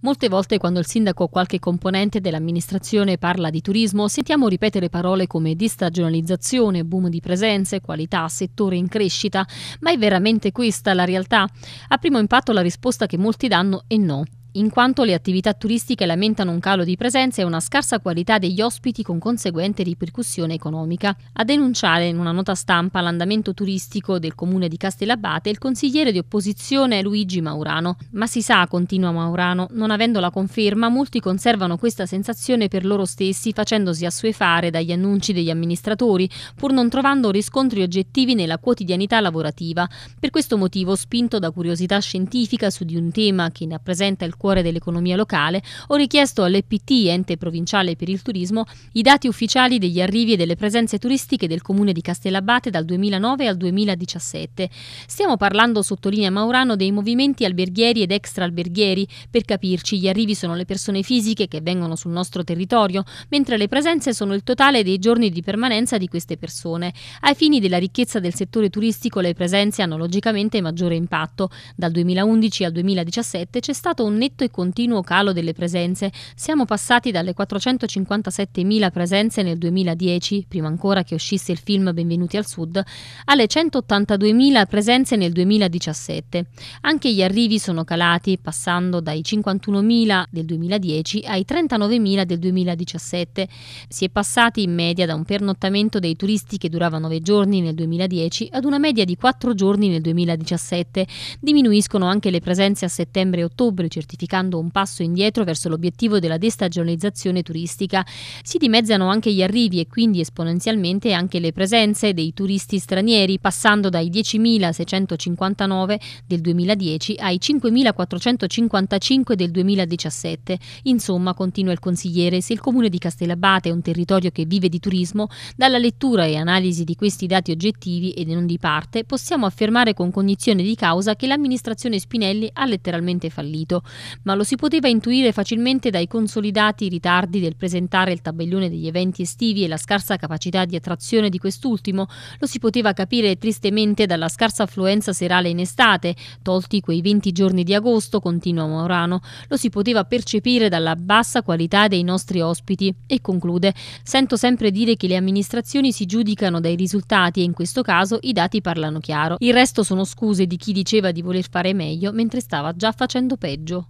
Molte volte quando il sindaco o qualche componente dell'amministrazione parla di turismo sentiamo ripetere parole come distagionalizzazione, boom di presenze, qualità, settore in crescita, ma è veramente questa la realtà? A primo impatto la risposta che molti danno è no in quanto le attività turistiche lamentano un calo di presenza e una scarsa qualità degli ospiti con conseguente ripercussione economica. A denunciare in una nota stampa l'andamento turistico del comune di Castellabate il consigliere di opposizione Luigi Maurano. Ma si sa, continua Maurano, non avendo la conferma, molti conservano questa sensazione per loro stessi facendosi assuefare dagli annunci degli amministratori, pur non trovando riscontri oggettivi nella quotidianità lavorativa. Per questo motivo, spinto da curiosità scientifica su di un tema che ne rappresenta il cuore cuore dell'economia locale, ho richiesto all'EPT, ente provinciale per il turismo, i dati ufficiali degli arrivi e delle presenze turistiche del comune di Castellabate dal 2009 al 2017. Stiamo parlando, sottolinea Maurano, dei movimenti alberghieri ed extraalberghieri. Per capirci, gli arrivi sono le persone fisiche che vengono sul nostro territorio, mentre le presenze sono il totale dei giorni di permanenza di queste persone. Ai fini della ricchezza del settore turistico, le presenze hanno logicamente maggiore impatto. Dal 2011 al 2017 c'è stato un netto netto e continuo calo delle presenze. Siamo passati dalle 457.000 presenze nel 2010, prima ancora che uscisse il film Benvenuti al Sud, alle 182.000 presenze nel 2017. Anche gli arrivi sono calati, passando dai 51.000 del 2010 ai 39.000 del 2017. Si è passati in media da un pernottamento dei turisti che durava 9 giorni nel 2010 ad una media di 4 giorni nel 2017. Diminuiscono anche le presenze a settembre e ottobre certificate significando un passo indietro verso l'obiettivo della destagionalizzazione turistica. Si dimezzano anche gli arrivi e quindi esponenzialmente anche le presenze dei turisti stranieri, passando dai 10.659 del 2010 ai 5.455 del 2017. Insomma, continua il consigliere, se il comune di Castellabate è un territorio che vive di turismo, dalla lettura e analisi di questi dati oggettivi e non di parte, possiamo affermare con cognizione di causa che l'amministrazione Spinelli ha letteralmente fallito ma lo si poteva intuire facilmente dai consolidati ritardi del presentare il tabellone degli eventi estivi e la scarsa capacità di attrazione di quest'ultimo, lo si poteva capire tristemente dalla scarsa affluenza serale in estate, tolti quei 20 giorni di agosto, continua Morano, lo si poteva percepire dalla bassa qualità dei nostri ospiti e conclude, sento sempre dire che le amministrazioni si giudicano dai risultati e in questo caso i dati parlano chiaro. Il resto sono scuse di chi diceva di voler fare meglio mentre stava già facendo peggio.